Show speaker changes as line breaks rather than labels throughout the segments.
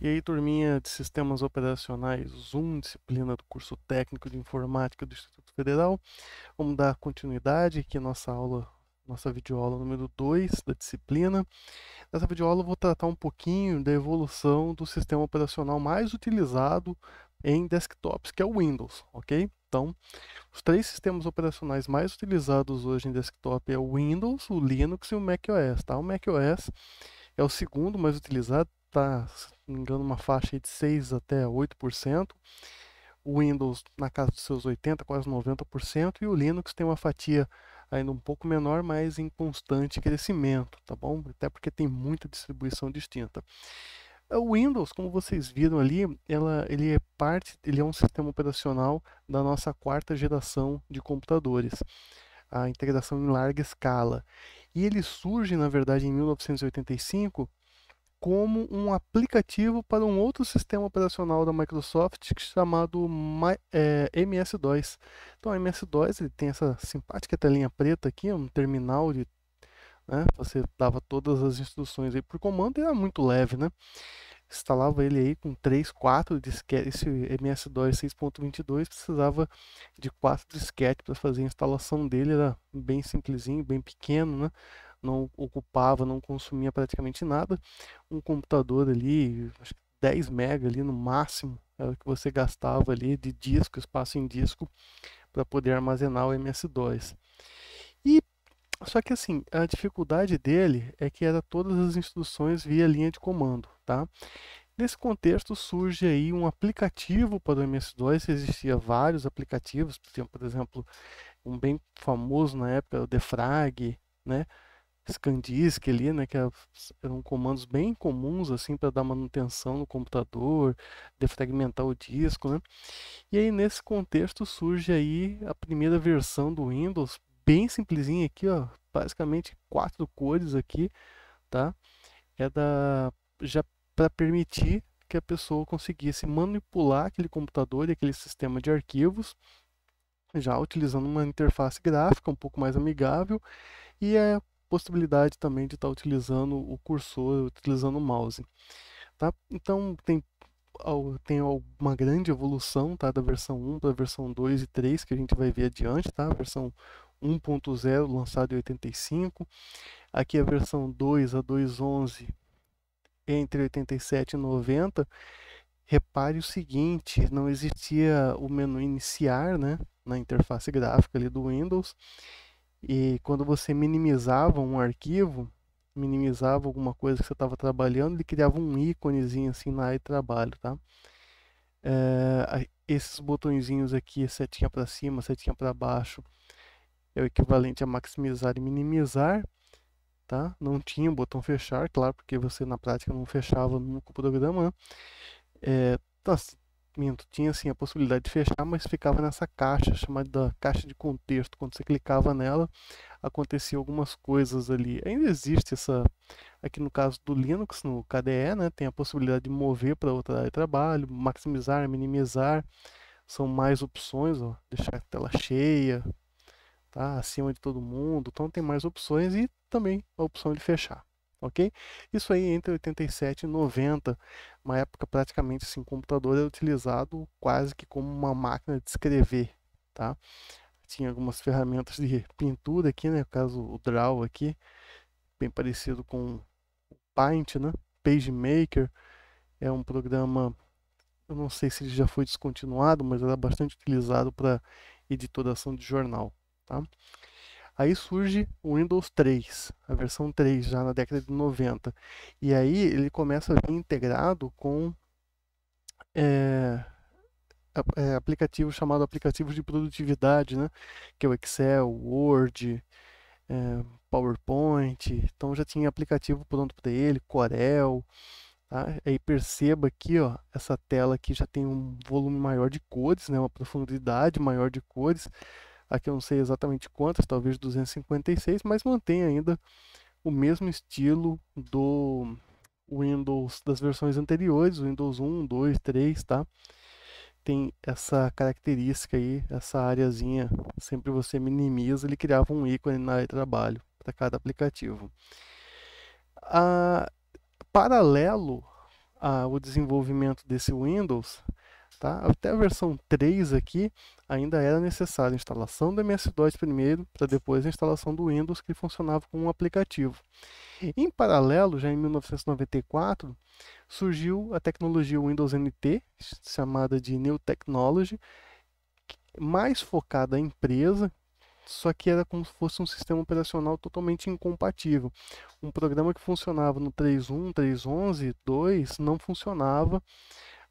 E aí, turminha de Sistemas Operacionais 1, disciplina do curso técnico de informática do Instituto Federal. Vamos dar continuidade aqui nossa aula, nossa videoaula número 2 da disciplina. Nessa videoaula eu vou tratar um pouquinho da evolução do sistema operacional mais utilizado em desktops, que é o Windows, ok? Então, os três sistemas operacionais mais utilizados hoje em desktop é o Windows, o Linux e o macOS, tá? O macOS é o segundo mais utilizado, está, se não me engano, uma faixa de 6 até 8%. O Windows na casa dos seus 80, quase 90%, e o Linux tem uma fatia ainda um pouco menor, mas em constante crescimento, tá bom? Até porque tem muita distribuição distinta. O Windows, como vocês viram ali, ela, ele é parte, ele é um sistema operacional da nossa quarta geração de computadores. A integração em larga escala. E ele surge, na verdade, em 1985 como um aplicativo para um outro sistema operacional da Microsoft chamado My, é, MS2. Então, o MS2 ele tem essa simpática telinha preta aqui, um terminal de né? Você dava todas as instruções aí por comando e era muito leve, né? Instalava ele aí com 3, 4 disquetes. Esse MS-DOS 6.22 precisava de 4 disquetes para fazer a instalação dele, era bem simplesinho, bem pequeno, né? não ocupava, não consumia praticamente nada. Um computador ali, acho que 10 mega ali no máximo, era o que você gastava ali de disco, espaço em disco, para poder armazenar o MS-DOS. E só que assim, a dificuldade dele é que era todas as instruções via linha de comando, tá? Nesse contexto surge aí um aplicativo para o MS2, existia vários aplicativos, por exemplo, um bem famoso na época, o Defrag, né? ScanDisk ali, né, que é eram comandos bem comuns assim para dar manutenção no computador, defragmentar o disco, né? E aí nesse contexto surge aí a primeira versão do Windows, bem simplesinha aqui, ó, basicamente quatro cores aqui, tá? É da já para permitir que a pessoa conseguisse manipular aquele computador e aquele sistema de arquivos já utilizando uma interface gráfica um pouco mais amigável e é possibilidade também de estar tá utilizando o cursor, utilizando o mouse. Tá? Então tem, tem uma grande evolução tá? da versão 1 para a versão 2 e 3 que a gente vai ver adiante. Tá? A versão 1.0 lançada em 85, aqui a versão 2 a 2.11 entre 87 e 90. Repare o seguinte, não existia o menu iniciar, né, na interface gráfica ali do Windows, e quando você minimizava um arquivo, minimizava alguma coisa que você estava trabalhando, ele criava um íconezinho assim na área de trabalho, tá? É, esses botõezinhos aqui, setinha para cima, setinha para baixo, é o equivalente a maximizar e minimizar, tá? Não tinha o botão fechar, claro, porque você na prática não fechava nunca o programa, né? É, minto, tinha assim a possibilidade de fechar, mas ficava nessa caixa chamada caixa de contexto. Quando você clicava nela, acontecia algumas coisas ali. Ainda existe essa, aqui no caso do Linux, no KDE, né, tem a possibilidade de mover para outra área de trabalho, maximizar, minimizar. São mais opções, ó, deixar a tela cheia, tá, acima de todo mundo. Então tem mais opções e também a opção de fechar ok? Isso aí entre 87 e 90, uma época praticamente assim, o computador era utilizado quase que como uma máquina de escrever, tá? Tinha algumas ferramentas de pintura aqui, né? No caso o Draw aqui, bem parecido com o Paint, né? PageMaker é um programa, eu não sei se ele já foi descontinuado, mas era bastante utilizado para editoração de jornal, tá? Aí surge o Windows 3, a versão 3, já na década de 90. E aí ele começa a vir integrado com é, é, aplicativo chamado aplicativos de produtividade, né? que é o Excel, Word, é, PowerPoint. Então já tinha aplicativo pronto para ele, Corel. Tá? Aí perceba aqui, ó, essa tela aqui já tem um volume maior de cores, né? uma profundidade maior de cores. Aqui eu não sei exatamente quantas, talvez 256, mas mantém ainda o mesmo estilo do Windows das versões anteriores, Windows 1, 2, 3, tá? Tem essa característica aí, essa áreazinha, sempre você minimiza, ele criava um ícone na área de trabalho para cada aplicativo. Ah, a, paralelo ao desenvolvimento desse Windows, Tá? Até a versão 3 aqui, ainda era necessário a instalação do MS-DOS primeiro, para depois a instalação do Windows, que funcionava como um aplicativo. Em paralelo, já em 1994, surgiu a tecnologia Windows NT, chamada de New Technology, mais focada à empresa, só que era como se fosse um sistema operacional totalmente incompatível. Um programa que funcionava no 3.1, 3.11, 2 não funcionava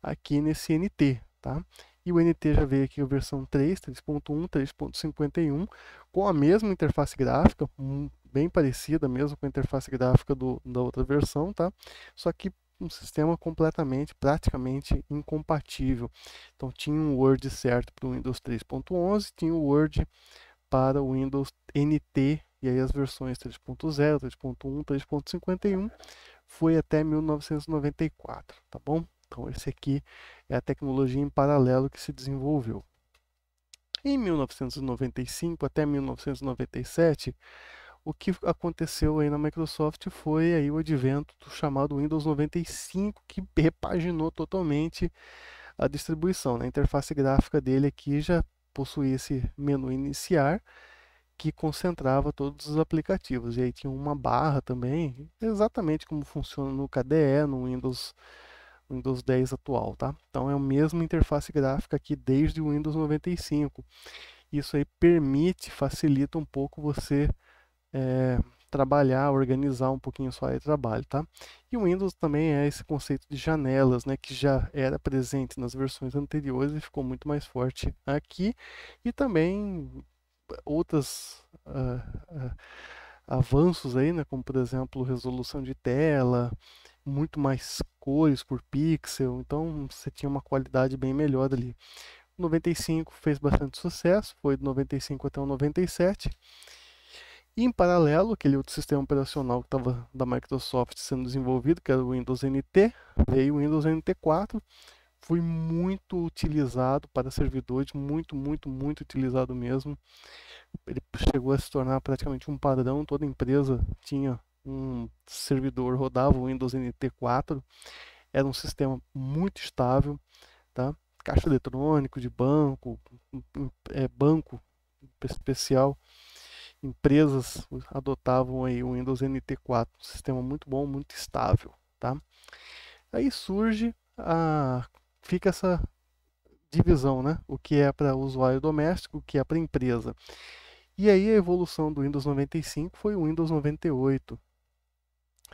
aqui nesse NT, tá? E o NT já veio aqui a versão 3, 3.1, 3.51, com a mesma interface gráfica, bem parecida mesmo com a interface gráfica do, da outra versão, tá? Só que um sistema completamente, praticamente incompatível. Então tinha um Word certo para o Windows 3.11, tinha o um Word para o Windows NT, e aí as versões 3.0, 3.1, 3.51, foi até 1994, tá bom? Então, esse aqui é a tecnologia em paralelo que se desenvolveu. Em 1995 até 1997, o que aconteceu aí na Microsoft foi aí o advento do chamado Windows 95, que repaginou totalmente a distribuição. Né? A interface gráfica dele aqui já possuía esse menu iniciar, que concentrava todos os aplicativos. E aí tinha uma barra também, exatamente como funciona no KDE, no Windows Windows 10 atual, tá? Então é a mesma interface gráfica aqui desde o Windows 95. Isso aí permite, facilita um pouco você é, trabalhar, organizar um pouquinho a sua área de trabalho, tá? E o Windows também é esse conceito de janelas, né, que já era presente nas versões anteriores e ficou muito mais forte aqui. E também outras uh, uh, avanços aí, né, como por exemplo resolução de tela, muito mais cores por pixel, então você tinha uma qualidade bem melhor ali. 95 fez bastante sucesso, foi do 95 até o 97. E em paralelo, aquele outro sistema operacional que estava da Microsoft sendo desenvolvido, que era o Windows NT, veio o Windows NT4, foi muito utilizado para servidores, muito, muito, muito utilizado mesmo. Ele chegou a se tornar praticamente um padrão, toda empresa tinha um servidor rodava o Windows NT4, era um sistema muito estável, tá? caixa eletrônico de banco, é, banco especial, empresas adotavam aí o Windows NT4, um sistema muito bom, muito estável, tá? Aí surge a fica essa divisão, né? O que é para usuário doméstico, o que é para empresa. E aí a evolução do Windows 95 foi o Windows 98,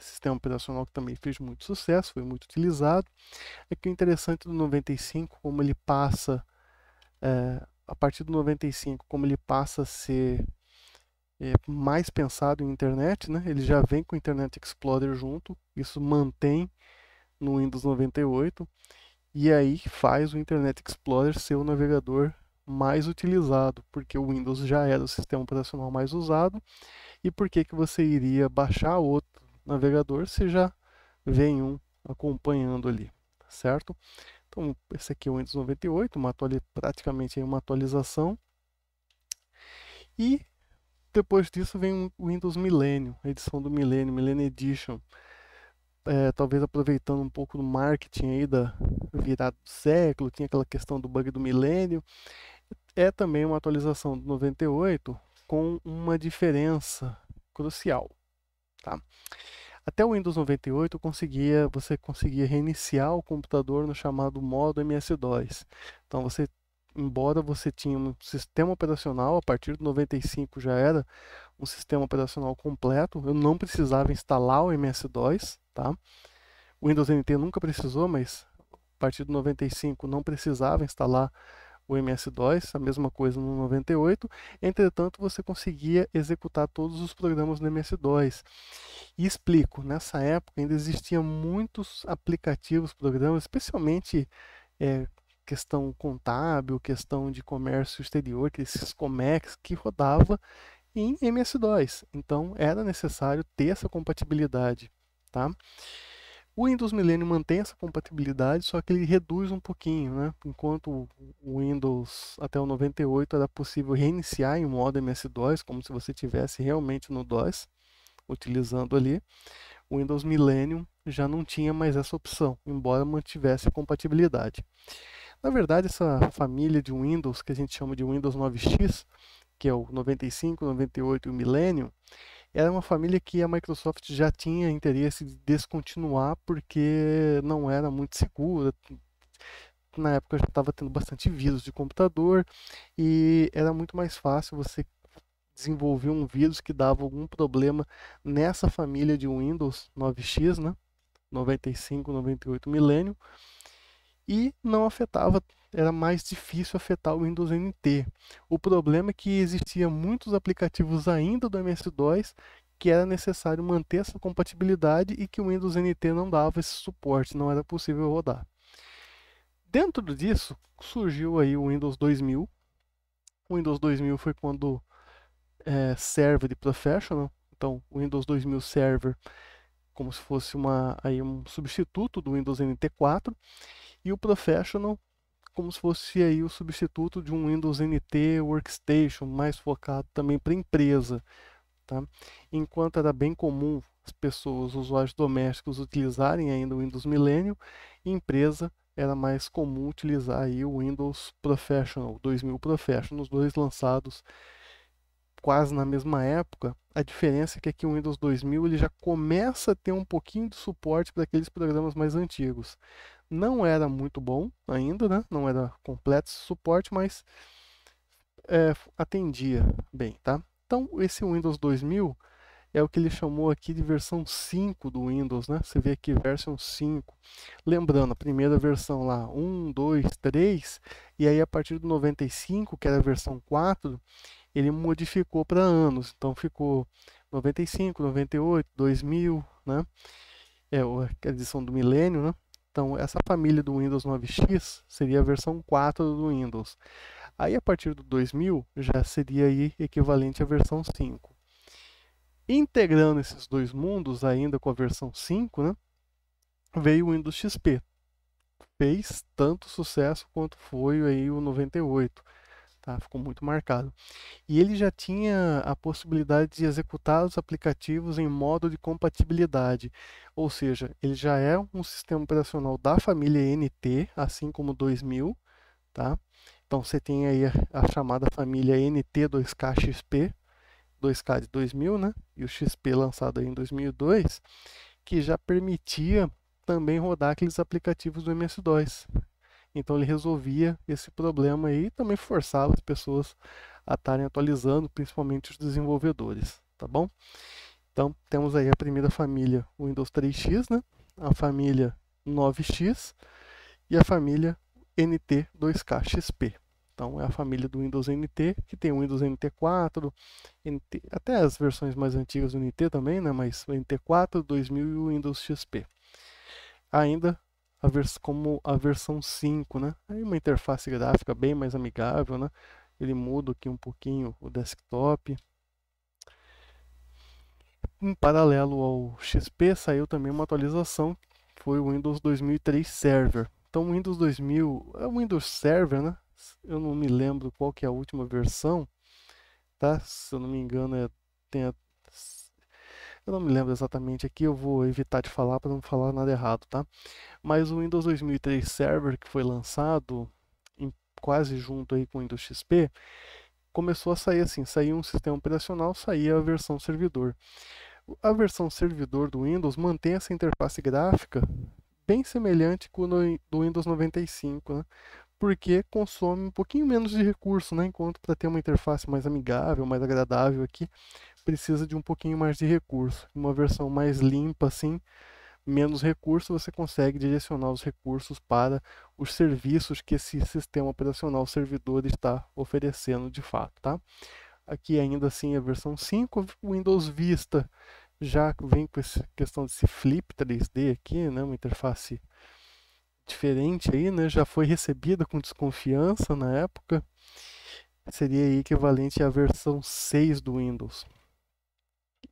sistema operacional que também fez muito sucesso, foi muito utilizado. Aqui é o interessante do 95, como ele passa, é, a partir do 95, como ele passa a ser é, mais pensado em internet, né? ele já vem com o Internet Explorer junto, isso mantém no Windows 98, e é aí faz o Internet Explorer ser o navegador mais utilizado, porque o Windows já era o sistema operacional mais usado, e por que, que você iria baixar outro navegador, você já vem um acompanhando ali, tá certo? Então, esse aqui é o Windows 98, uma praticamente uma atualização. E depois disso vem o Windows Millennium, a edição do Millennium, Millennium Edition. É, talvez aproveitando um pouco do marketing aí da virada do século, tinha aquela questão do bug do milênio. É também uma atualização do 98 com uma diferença crucial. Tá? Até o Windows 98 conseguia, você conseguia reiniciar o computador no chamado modo MS-DOS. Então você, embora você tinha um sistema operacional, a partir do 95 já era um sistema operacional completo, eu não precisava instalar o MS-DOS, tá? O Windows NT nunca precisou, mas a partir do 95 não precisava instalar o MS-DOS, a mesma coisa no 98. Entretanto, você conseguia executar todos os programas no MS-DOS. E explico, nessa época ainda existiam muitos aplicativos, programas, especialmente é, questão contábil, questão de comércio exterior, que esses Comex que rodava em MS-DOS. Então, era necessário ter essa compatibilidade, tá? O Windows Millennium mantém essa compatibilidade, só que ele reduz um pouquinho, né? Enquanto o Windows até o 98 era possível reiniciar em modo MS-DOS, como se você tivesse realmente no DOS, utilizando ali, o Windows Millennium já não tinha mais essa opção, embora mantivesse a compatibilidade. Na verdade, essa família de Windows, que a gente chama de Windows 9X, que é o 95, 98 e o Millennium, era é uma família que a Microsoft já tinha interesse de descontinuar porque não era muito segura. Na época já estava tendo bastante vírus de computador e era muito mais fácil você desenvolver um vírus que dava algum problema nessa família de Windows 9X, né? 95, 98 milênio e não afetava era mais difícil afetar o Windows NT. O problema é que existiam muitos aplicativos ainda do MS-DOS que era necessário manter essa compatibilidade e que o Windows NT não dava esse suporte, não era possível rodar. Dentro disso, surgiu aí o Windows 2000. O Windows 2000 foi quando é, Server Professional, né? então o Windows 2000 Server, como se fosse uma, aí um substituto do Windows NT4, e o Professional como se fosse aí o substituto de um Windows NT Workstation, mais focado também para empresa. Tá? Enquanto era bem comum as pessoas, usuários domésticos, utilizarem ainda o Windows Millennium, empresa era mais comum utilizar aí o Windows Professional, 2000 Professional, os dois lançados quase na mesma época. A diferença é que aqui o Windows 2000 ele já começa a ter um pouquinho de suporte para aqueles programas mais antigos não era muito bom ainda, né? Não era completo esse suporte, mas é, atendia bem, tá? Então, esse Windows 2000 é o que ele chamou aqui de versão 5 do Windows, né? Você vê aqui, versão 5. Lembrando, a primeira versão lá, 1, 2, 3, e aí a partir do 95, que era a versão 4, ele modificou para anos. Então, ficou 95, 98, 2000, né? É a edição do milênio, né? Então, essa família do Windows 9X seria a versão 4 do Windows. Aí, a partir do 2000, já seria aí equivalente à versão 5. Integrando esses dois mundos, ainda com a versão 5, né, veio o Windows XP. Fez tanto sucesso quanto foi aí o 98 Tá? Ficou muito marcado. E ele já tinha a possibilidade de executar os aplicativos em modo de compatibilidade, ou seja, ele já é um sistema operacional da família NT, assim como 2000, tá? Então você tem aí a, a chamada família NT2KXP, 2K de 2000, né? E o XP lançado em 2002, que já permitia também rodar aqueles aplicativos do MS2. Então ele resolvia esse problema e também forçava as pessoas a estarem atualizando, principalmente os desenvolvedores, tá bom? Então temos aí a primeira família o Windows 3X, né? A família 9X e a família nt 2 k XP. Então é a família do Windows NT, que tem o Windows NT4, NT, até as versões mais antigas do NT também, né? mas o NT4, 2000 e o Windows XP. Ainda a como a versão 5, né? Aí uma interface gráfica bem mais amigável, né? Ele muda aqui um pouquinho o desktop. Em paralelo ao XP saiu também uma atualização, foi o Windows 2003 Server. Então o Windows 2000, é o Windows Server, né? Eu não me lembro qual que é a última versão, tá? Se eu não me engano é, tem a eu não me lembro exatamente aqui, eu vou evitar de falar para não falar nada errado, tá? Mas o Windows 2003 Server que foi lançado em, quase junto aí com o Windows XP, começou a sair assim, saía um sistema operacional, saía a versão servidor. A versão servidor do Windows mantém essa interface gráfica bem semelhante com o do Windows 95, né? porque consome um pouquinho menos de recurso, né? enquanto para ter uma interface mais amigável, mais agradável aqui, precisa de um pouquinho mais de recurso. Uma versão mais limpa, assim, menos recurso, você consegue direcionar os recursos para os serviços que esse sistema operacional servidor está oferecendo de fato, tá? Aqui ainda assim a versão 5, o Windows Vista já vem com essa questão desse flip 3D aqui, né, uma interface diferente aí, né, já foi recebida com desconfiança na época. Seria equivalente à versão 6 do Windows.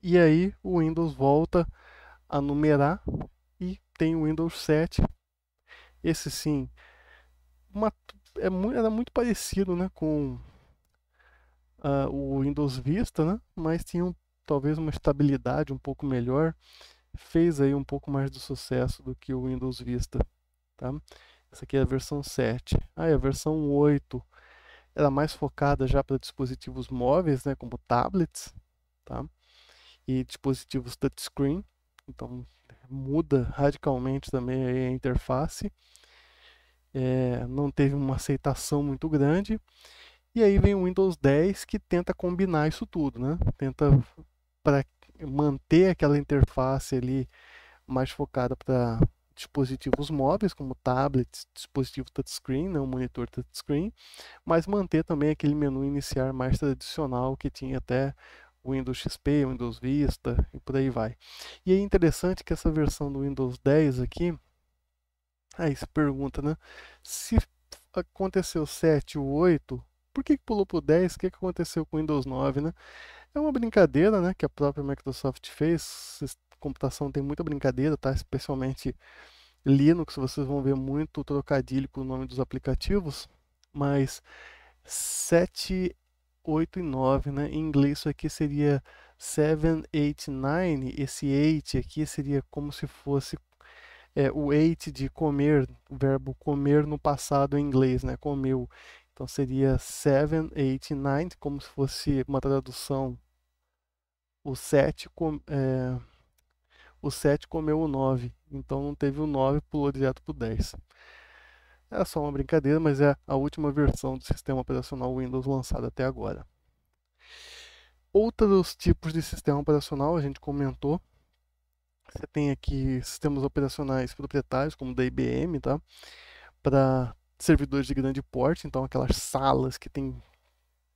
E aí o Windows volta a numerar e tem o Windows 7. Esse sim uma, é muito, era muito parecido né, com uh, o Windows Vista, né, mas tinha um, talvez uma estabilidade um pouco melhor. Fez aí um pouco mais de sucesso do que o Windows Vista. Tá? Essa aqui é a versão 7. Aí ah, é a versão 8 era mais focada já para dispositivos móveis, né, como tablets. Tá? e dispositivos touchscreen. Então muda radicalmente também a interface. É, não teve uma aceitação muito grande. E aí vem o Windows 10 que tenta combinar isso tudo, né? Tenta para manter aquela interface ali mais focada para dispositivos móveis, como tablets, dispositivo touchscreen, né, um monitor touchscreen, mas manter também aquele menu iniciar mais tradicional que tinha até Windows XP, Windows Vista e por aí vai. E é interessante que essa versão do Windows 10 aqui, aí se pergunta, né? Se aconteceu 7 ou 8, por que, pulou para o 10? O que, aconteceu com o Windows 9, né? É uma brincadeira, né, que a própria Microsoft fez. computação tem muita brincadeira, tá? Especialmente Linux, vocês vão ver muito trocadilho com o nome dos aplicativos, mas 7 8 e 9, né? Em inglês isso aqui seria 7, 8, 9. Esse 8 aqui seria como se fosse é, o 8 de comer, o verbo comer no passado em inglês, né? Comeu. Então seria 7, 8, 9, como se fosse uma tradução. O 7 com, é, o 7 comeu o 9. Então não teve o 9, pulou direto para o 10. É só uma brincadeira, mas é a última versão do sistema operacional Windows lançada até agora. Outros tipos de sistema operacional a gente comentou. Você tem aqui sistemas operacionais proprietários, como da IBM, tá? Para servidores de grande porte, então aquelas salas que tem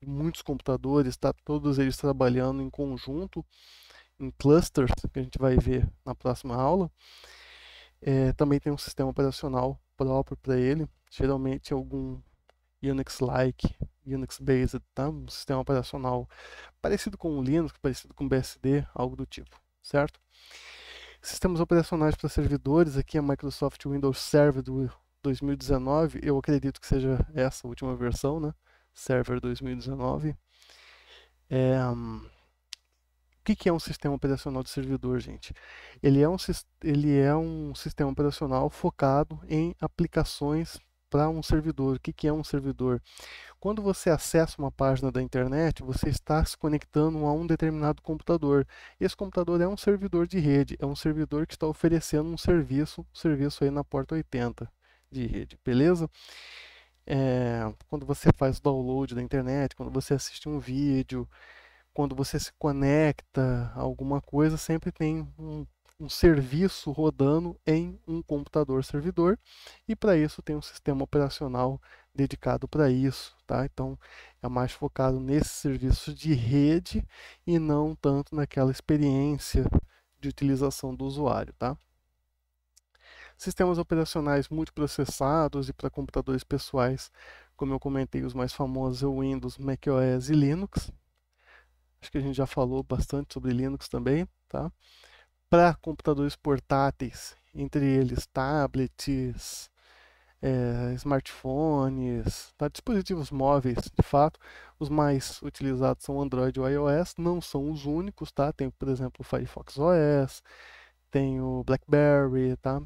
muitos computadores, tá? Todos eles trabalhando em conjunto, em clusters, que a gente vai ver na próxima aula. É, também tem um sistema operacional próprio para ele, geralmente algum Unix-like, Unix-based, tá? um sistema operacional parecido com o Linux, parecido com o BSD, algo do tipo, certo? Sistemas operacionais para servidores, aqui a é Microsoft Windows Server do 2019, eu acredito que seja essa última versão, né? Server 2019. É, hum, o que, que é um sistema operacional de servidor, gente? Ele é um, ele é um sistema operacional focado em aplicações para um servidor. O que, que é um servidor? Quando você acessa uma página da internet, você está se conectando a um determinado computador. Esse computador é um servidor de rede, é um servidor que está oferecendo um serviço, um serviço aí na porta 80 de rede, beleza? É, quando você faz download da internet, quando você assiste um vídeo, quando você se conecta a alguma coisa, sempre tem um, um serviço rodando em um computador servidor e para isso tem um sistema operacional dedicado para isso, tá? Então é mais focado nesse serviço de rede e não tanto naquela experiência de utilização do usuário, tá? Sistemas operacionais multiprocessados e para computadores pessoais, como eu comentei, os mais famosos é o Windows, macOS e Linux, Acho que a gente já falou bastante sobre Linux também, tá? Para computadores portáteis, entre eles tablets, é, smartphones, tá? dispositivos móveis, de fato, os mais utilizados são Android e iOS, não são os únicos, tá? Tem, por exemplo, o Firefox OS, tem o BlackBerry, tá?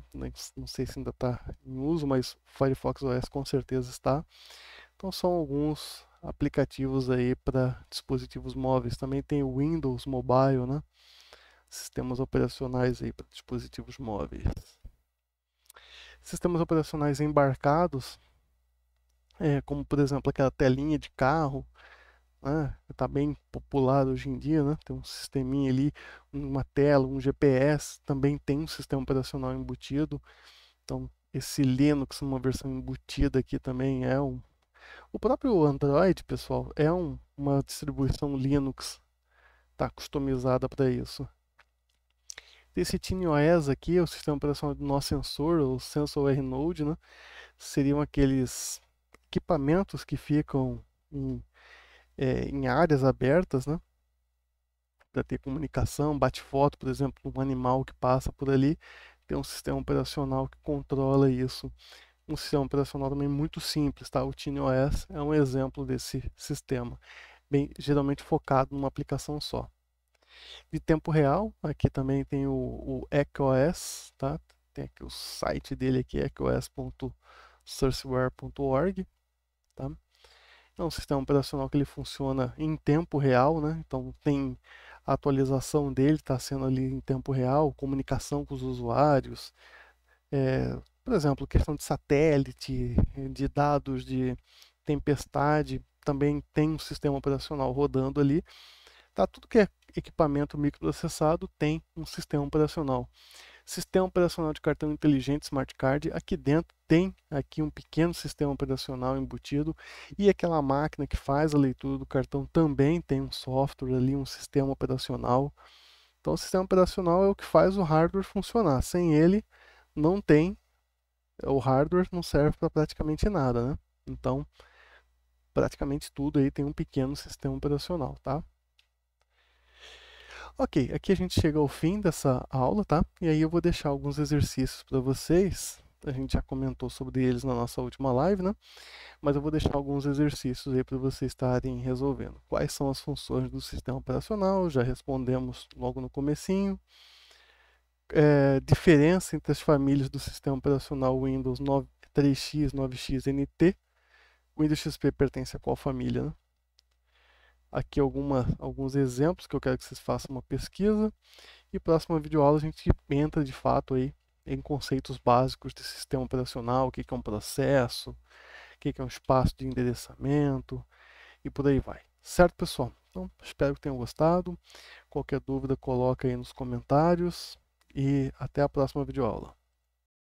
Não sei se ainda está em uso, mas Firefox OS com certeza está. Então são alguns aplicativos aí para dispositivos móveis. Também tem o Windows Mobile, né? Sistemas operacionais aí para dispositivos móveis. Sistemas operacionais embarcados, é, como por exemplo aquela telinha de carro, né? Está bem popular hoje em dia, né? Tem um sisteminha ali, uma tela, um GPS, também tem um sistema operacional embutido. Então esse Linux, uma versão embutida aqui também é um o próprio Android, pessoal, é um, uma distribuição Linux, tá customizada para isso. Esse TinyOS aqui o sistema operacional do nosso sensor, o Sensor Node, né? seriam aqueles equipamentos que ficam em, é, em áreas abertas, né? para ter comunicação, bate foto, por exemplo, um animal que passa por ali, tem um sistema operacional que controla isso um sistema operacional também muito simples, tá? O TinyOS é um exemplo desse sistema, bem geralmente focado numa aplicação só. De tempo real, aqui também tem o, o ECOS, tá? Tem aqui o site dele aqui, ecos.sourceware.org, tá? É um sistema operacional que ele funciona em tempo real, né? Então tem a atualização dele está sendo ali em tempo real, comunicação com os usuários, é, por exemplo, questão de satélite, de dados de tempestade, também tem um sistema operacional rodando ali. Tá? Tudo que é equipamento microprocessado tem um sistema operacional. Sistema operacional de cartão inteligente Smart Card, aqui dentro tem aqui um pequeno sistema operacional embutido e aquela máquina que faz a leitura do cartão também tem um software ali, um sistema operacional. Então o sistema operacional é o que faz o hardware funcionar. Sem ele não tem o hardware não serve para praticamente nada, né? Então, praticamente tudo aí tem um pequeno sistema operacional, tá? Ok, aqui a gente chega ao fim dessa aula, tá? E aí eu vou deixar alguns exercícios para vocês. A gente já comentou sobre eles na nossa última live, né? Mas eu vou deixar alguns exercícios aí para vocês estarem resolvendo. Quais são as funções do sistema operacional? Já respondemos logo no comecinho é, diferença entre as famílias do sistema operacional Windows 9, 3x, 9x, NT. O Windows XP pertence a qual família? Né? Aqui alguma, alguns exemplos que eu quero que vocês façam uma pesquisa. E próxima videoaula a gente entra de fato aí em conceitos básicos de sistema operacional, o que é um processo, o que é um espaço de endereçamento e por aí vai. Certo, pessoal? Então, espero que tenham gostado. Qualquer dúvida, coloca aí nos comentários e até a próxima videoaula.